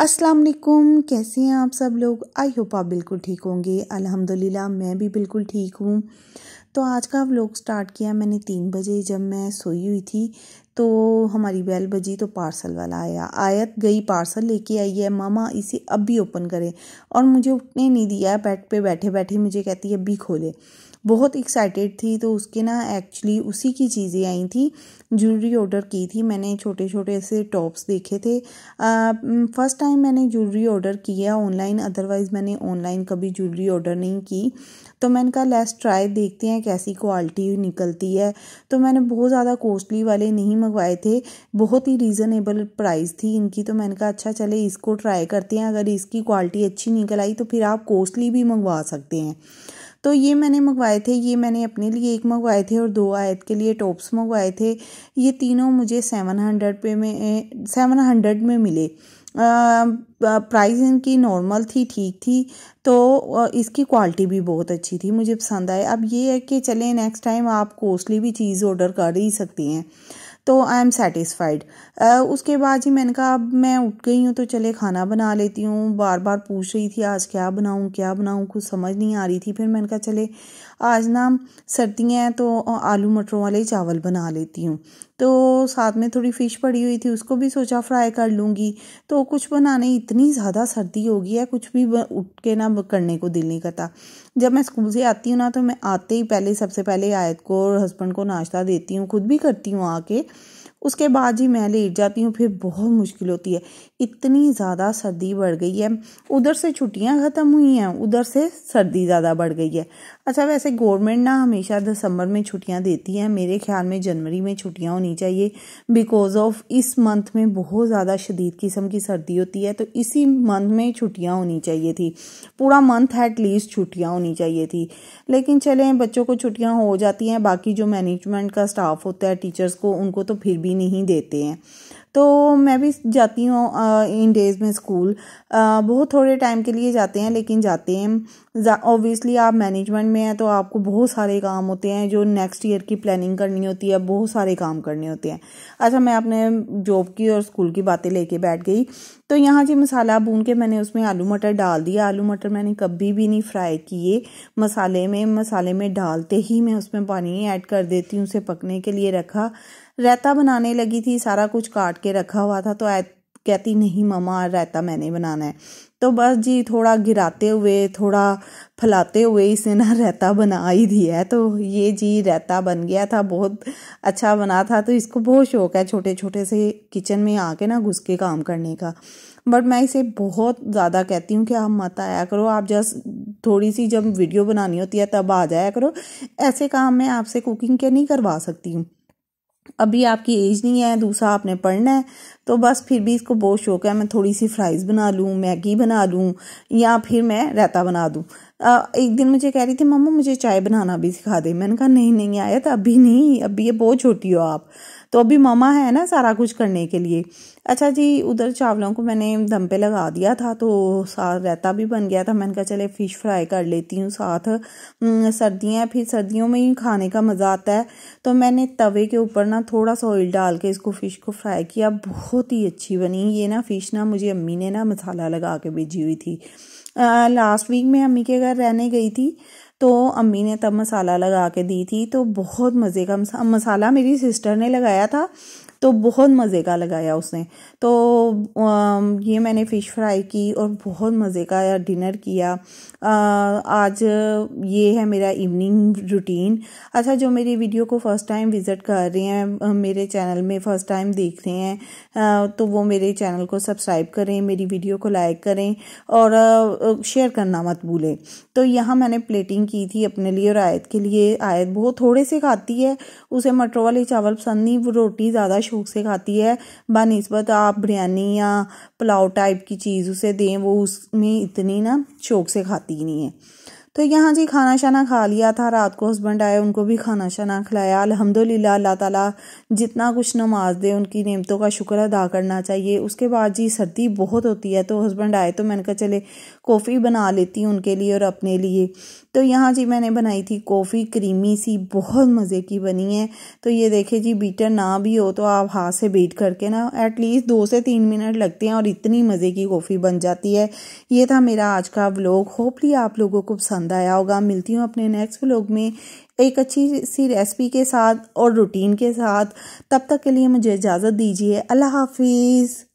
अस्सलाम वालेकुम कैसे हैं आप सब लोग आई होप आप बिल्कुल ठीक होंगे अल्हम्दुलिल्लाह मैं भी बिल्कुल ठीक हूँ तो आज का व्लॉग स्टार्ट किया मैंने तीन बजे जब मैं सोई हुई थी तो हमारी बेल बजी तो पार्सल वाला आया आयत गई पार्सल लेके आई है मामा इसे अब भी ओपन करें और मुझे उठने नहीं दिया बेड पे बैठे बैठे मुझे कहती है अभी खोले बहुत एक्साइटेड थी तो उसके ना एक्चुअली उसी की चीज़ें आई थी ज्वेलरी ऑर्डर की थी मैंने छोटे छोटे से टॉप्स देखे थे फर्स्ट टाइम मैंने ज्वेलरी ऑर्डर किया ऑनलाइन अदरवाइज़ मैंने ऑनलाइन कभी ज्वेलरी ऑर्डर नहीं की तो मैंने कहा लेस्ट ट्राई देखते हैं हैं कैसी क्वालिटी निकलती है तो मैंने बहुत ज़्यादा कॉस्टली वाले नहीं मंगवाए थे बहुत ही रीज़नेबल प्राइस थी इनकी तो मैंने कहा अच्छा चले इसको ट्राई करते हैं अगर इसकी क्वालिटी अच्छी निकल आई तो फिर आप कॉस्टली भी मंगवा सकते हैं तो ये मैंने मंगवाए थे ये मैंने अपने लिए एक मंगवाए थे और दो आयत के लिए टॉप्स मंगवाए थे ये तीनों मुझे सेवन हंड्रेड पे में सेवन हंड्रेड में मिले प्राइस इनकी नॉर्मल थी ठीक थी तो इसकी क्वालिटी भी बहुत अच्छी थी मुझे पसंद आए अब ये है कि चलें नेक्स्ट टाइम आप कॉस्टली भी चीज़ ऑर्डर कर ही सकती हैं तो आई एम सेटिस्फाइड उसके बाद ही मैंने कहा अब मैं उठ गई हूँ तो चले खाना बना लेती हूँ बार बार पूछ रही थी आज क्या बनाऊँ क्या बनाऊँ कुछ समझ नहीं आ रही थी फिर मैंने कहा चले आज ना सर्दियाँ हैं तो आलू मटरों वाले चावल बना लेती हूँ तो साथ में थोड़ी फ़िश पड़ी हुई थी उसको भी सोचा फ्राई कर लूँगी तो कुछ बनाने इतनी ज़्यादा सर्दी हो गई है कुछ भी उठ के ना करने को दिल नहीं करता जब मैं स्कूल से आती हूँ ना तो मैं आते ही पहले सबसे पहले आयत को और हस्बैंड को नाश्ता देती हूँ खुद भी करती हूँ आके उसके बाद ही मैं लेट जाती हूँ फिर बहुत मुश्किल होती है इतनी ज़्यादा सर्दी बढ़ गई है उधर से छुट्टियां ख़त्म हुई हैं उधर से सर्दी ज़्यादा बढ़ गई है अच्छा वैसे गवर्नमेंट ना हमेशा दिसंबर में छुट्टियां देती हैं मेरे ख्याल में जनवरी में छुट्टियां होनी चाहिए बिकॉज ऑफ इस मंथ में बहुत ज़्यादा शदीद किस्म की सर्दी होती है तो इसी मंथ में छुट्टियाँ होनी चाहिए थी पूरा मंथ एटलीस्ट छुट्टियाँ होनी चाहिए थी लेकिन चलें बच्चों को छुट्टियाँ हो जाती हैं बाकी जो मैनेजमेंट का स्टाफ होता है टीचर्स को उनको तो फिर भी नहीं देते हैं तो मैं भी जाती हूँ इन डेज़ में स्कूल बहुत थोड़े टाइम के लिए जाते हैं लेकिन जाते हैं ओबियसली आप मैनेजमेंट में हैं तो आपको बहुत सारे काम होते हैं जो नेक्स्ट ईयर की प्लानिंग करनी होती है बहुत सारे काम करने होते हैं अच्छा मैं अपने जॉब की और स्कूल की बातें लेके बैठ गई तो यहाँ जी मसाला भून के मैंने उसमें आलू मटर डाल दिया आलू मटर मैंने कभी भी नहीं फ्राई किए मसाले में मसाले में डालते ही मैं उसमें पानी ऐड कर देती हूँ उसे पकने के लिए रखा रायता बनाने लगी थी सारा कुछ काट के रखा हुआ था तो कहती नहीं ममा रायता मैंने बनाना है तो बस जी थोड़ा गिराते हुए थोड़ा फैलाते हुए इसे ना रायता बना ही दिया है तो ये जी रायता बन गया था बहुत अच्छा बना था तो इसको बहुत शौक है छोटे छोटे से किचन में आके ना घुस के काम करने का बट मैं इसे बहुत ज़्यादा कहती हूँ कि आप मत आया करो आप जस्ट थोड़ी सी जब वीडियो बनानी होती है तब आ जाया करो ऐसे काम मैं आपसे कुकिंग के नहीं करवा सकती हूँ अभी आपकी एज नहीं है दूसरा आपने पढ़ना है तो बस फिर भी इसको बहुत शौक है मैं थोड़ी सी फ्राइज़ बना लूँ मैगी बना लूँ या फिर मैं रायता बना दूँ एक दिन मुझे कह रही थी मम्मा मुझे चाय बनाना भी सिखा दे मैंने कहा नहीं नहीं आया था अभी नहीं अभी ये बहुत छोटी हो आप तो अभी ममा है ना सारा कुछ करने के लिए अच्छा जी उधर चावलों को मैंने दम पे लगा दिया था तो साथ रहता भी बन गया था मैंने कहा चले फ़िश फ्राई कर लेती हूँ साथ हम्म, सर्दियाँ फिर सर्दियों में ही खाने का मज़ा आता है तो मैंने तवे के ऊपर ना थोड़ा सा ऑयल डाल के इसको फ़िश को फ्राई किया बहुत ही अच्छी बनी ये ना फ़िश ना मुझे अम्मी ने ना मसाला लगा के भेजी हुई थी लास्ट वीक में अम्मी के घर रहने गई थी तो अम्मी ने तब मसाला लगा के दी थी तो बहुत मज़े का मसाला मेरी सिस्टर ने लगाया था तो बहुत मज़े का लगाया उसने तो ये मैंने फ़िश फ्राई की और बहुत मज़े का डिनर किया आज ये है मेरा इवनिंग रूटीन अच्छा जो मेरी वीडियो को फ़र्स्ट टाइम विज़िट कर रहे हैं मेरे चैनल में फ़र्स्ट टाइम देख रहे हैं तो वो मेरे चैनल को सब्सक्राइब करें मेरी वीडियो को लाइक करें और शेयर करना मत भूलें तो यहाँ मैंने प्लेटिंग की थी अपने लिए और आयत के लिए आयत बहुत थोड़े से खाती है उसे मटरों वाले चावल पसंद नहीं वो रोटी ज़्यादा शौक़ से खाती है बनस्बत आप बिरयानी या पुलाव टाइप की चीज़ उसे दें वो उसमें इतनी ना शौक़ से खाती ही नहीं है तो यहाँ जी खाना शाना खा लिया था रात को हस्बैंड आए उनको भी खाना शाना खिलाया अलहमदिल्ला अल्लाह ताला जितना कुछ नमाज दे उनकी नेमतों का शुक्र अदा करना चाहिए उसके बाद जी सर्दी बहुत होती है तो हस्बैंड आए तो मैंने कहा चले कॉफ़ी बना लेती हूँ उनके लिए और अपने लिए तो यहाँ जी मैंने बनाई थी कॉफ़ी क्रीमी सी बहुत मज़े की बनी है तो ये देखे जी बीटर ना भी हो तो आप हाथ से बीट करके ना एटलीस्ट दो से तीन मिनट लगते हैं और इतनी मज़े की कॉफ़ी बन जाती है ये था मेरा आज का व्लॉग होपली आप लोगों को पसंद पसंद आया होगा मिलती हूँ अपने नेक्स्ट व्लॉग में एक अच्छी सी रेसिपी के साथ और रूटीन के साथ तब तक के लिए मुझे इजाज़त दीजिए अल्लाह हाफिज़